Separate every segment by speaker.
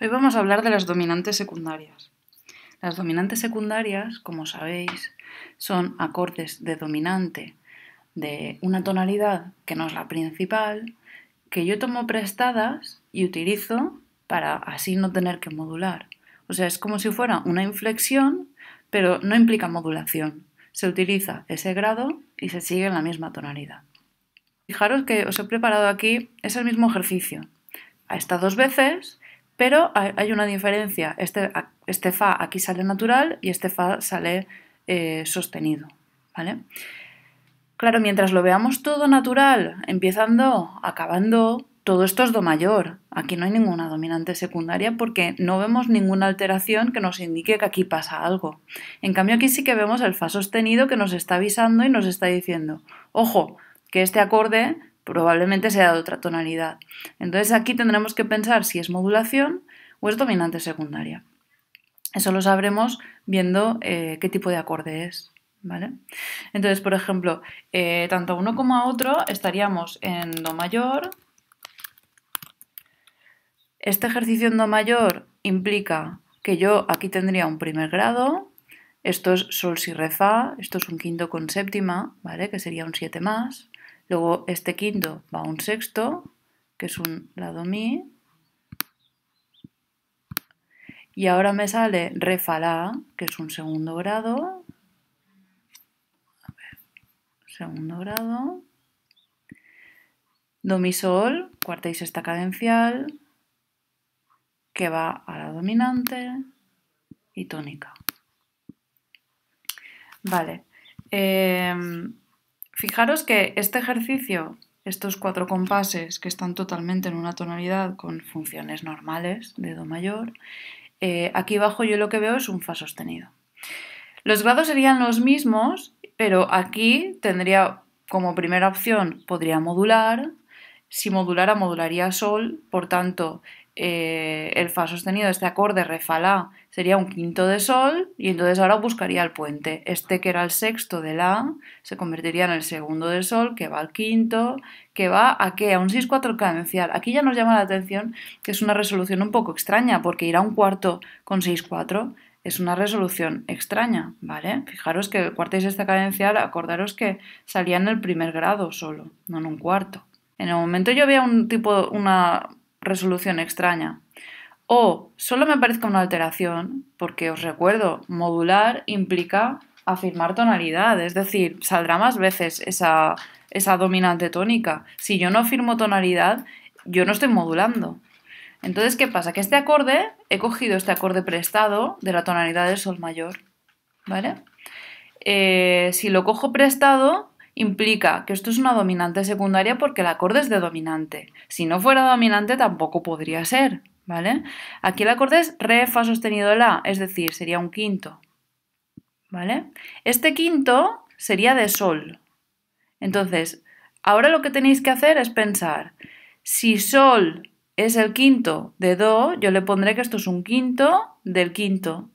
Speaker 1: Hoy vamos a hablar de las dominantes secundarias. Las dominantes secundarias, como sabéis, son acordes de dominante de una tonalidad que no es la principal, que yo tomo prestadas y utilizo para así no tener que modular. O sea, es como si fuera una inflexión, pero no implica modulación. Se utiliza ese grado y se sigue en la misma tonalidad. Fijaros que os he preparado aquí, es el mismo ejercicio. A estas dos veces pero hay una diferencia. Este, este, fa aquí sale natural y este fa sale eh, sostenido. ¿vale? Claro, mientras lo veamos todo natural, empezando, acabando, todo esto es do mayor. Aquí no hay ninguna dominante secundaria porque no vemos ninguna alteración que nos indique que aquí pasa algo. En cambio, aquí sí que vemos el fa sostenido que nos está avisando y nos está diciendo, ojo, que este acorde probablemente sea de otra tonalidad. Entonces aquí tendremos que pensar si es modulación o es dominante secundaria. Eso lo sabremos viendo eh, qué tipo de acorde es. ¿vale? Entonces, por ejemplo, eh, tanto uno como a otro estaríamos en Do mayor. Este ejercicio en Do mayor implica que yo aquí tendría un primer grado, esto es Sol, Si, Re, Fa, esto es un quinto con séptima, ¿vale? que sería un siete más, Luego este quinto va a un sexto, que es un lado mi. Y ahora me sale re fa la, que es un segundo grado. A ver, segundo grado. Do mi sol, cuarta y sexta cadencial, que va a la dominante y tónica. Vale. Eh... Fijaros que este ejercicio, estos cuatro compases que están totalmente en una tonalidad con funciones normales de Do mayor, eh, aquí abajo yo lo que veo es un Fa sostenido. Los grados serían los mismos, pero aquí tendría como primera opción, podría modular. Si modulara, modularía Sol, por tanto, eh, el fa sostenido, de este acorde re fa la, sería un quinto de sol y entonces ahora buscaría el puente. Este que era el sexto de la se convertiría en el segundo de sol que va al quinto, que va a qué? A un 6-4 cadencial. Aquí ya nos llama la atención que es una resolución un poco extraña porque ir a un cuarto con 6-4 es una resolución extraña, ¿vale? Fijaros que el cuarto y sexta cadencial, acordaros que salía en el primer grado solo, no en un cuarto. En el momento yo había un tipo, una resolución extraña. O solo me parezca una alteración, porque os recuerdo, modular implica afirmar tonalidad, es decir, saldrá más veces esa, esa dominante tónica. Si yo no afirmo tonalidad, yo no estoy modulando. Entonces, ¿qué pasa? Que este acorde, he cogido este acorde prestado de la tonalidad de sol mayor, ¿vale? Eh, si lo cojo prestado, implica que esto es una dominante secundaria porque el acorde es de dominante. Si no fuera dominante tampoco podría ser, ¿vale? Aquí el acorde es re, fa sostenido, la, es decir, sería un quinto, ¿vale? Este quinto sería de sol. Entonces, ahora lo que tenéis que hacer es pensar, si sol es el quinto de do, yo le pondré que esto es un quinto del quinto,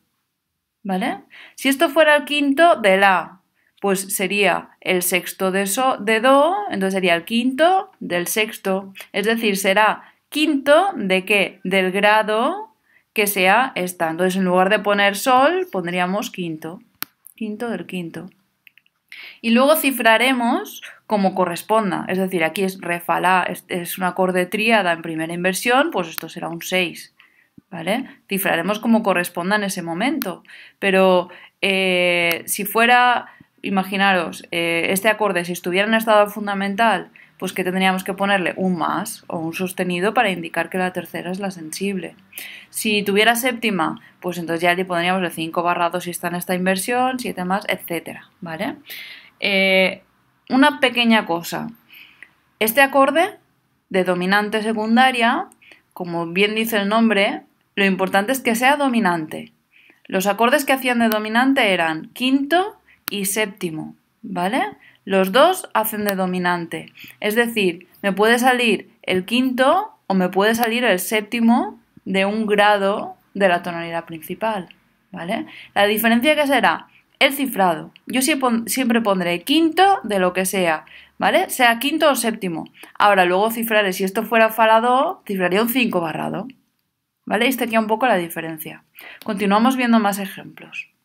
Speaker 1: ¿vale? Si esto fuera el quinto de la, pues sería el sexto de, de do, entonces sería el quinto del sexto, es decir, será quinto de qué, del grado que sea esta. Entonces, en lugar de poner sol, pondríamos quinto, quinto del quinto. Y luego cifraremos como corresponda, es decir, aquí es refalá, es, es un acorde tríada en primera inversión, pues esto será un 6. ¿Vale? Cifraremos como corresponda en ese momento. Pero eh, si fuera imaginaros, eh, este acorde, si estuviera en estado fundamental, pues que tendríamos que ponerle un más o un sostenido para indicar que la tercera es la sensible. Si tuviera séptima, pues entonces ya le pondríamos el 5 barrados si está en esta inversión, 7 más, etcétera, ¿vale? Eh, una pequeña cosa. Este acorde de dominante secundaria, como bien dice el nombre, lo importante es que sea dominante. Los acordes que hacían de dominante eran quinto, y séptimo, ¿vale? Los dos hacen de dominante. Es decir, me puede salir el quinto o me puede salir el séptimo de un grado de la tonalidad principal, ¿vale? La diferencia que será el cifrado. Yo siempre pondré quinto de lo que sea, ¿vale? Sea quinto o séptimo. Ahora, luego cifraré, si esto fuera falado cifraría un 5 barrado, ¿vale? Y estaría un poco la diferencia. Continuamos viendo más ejemplos.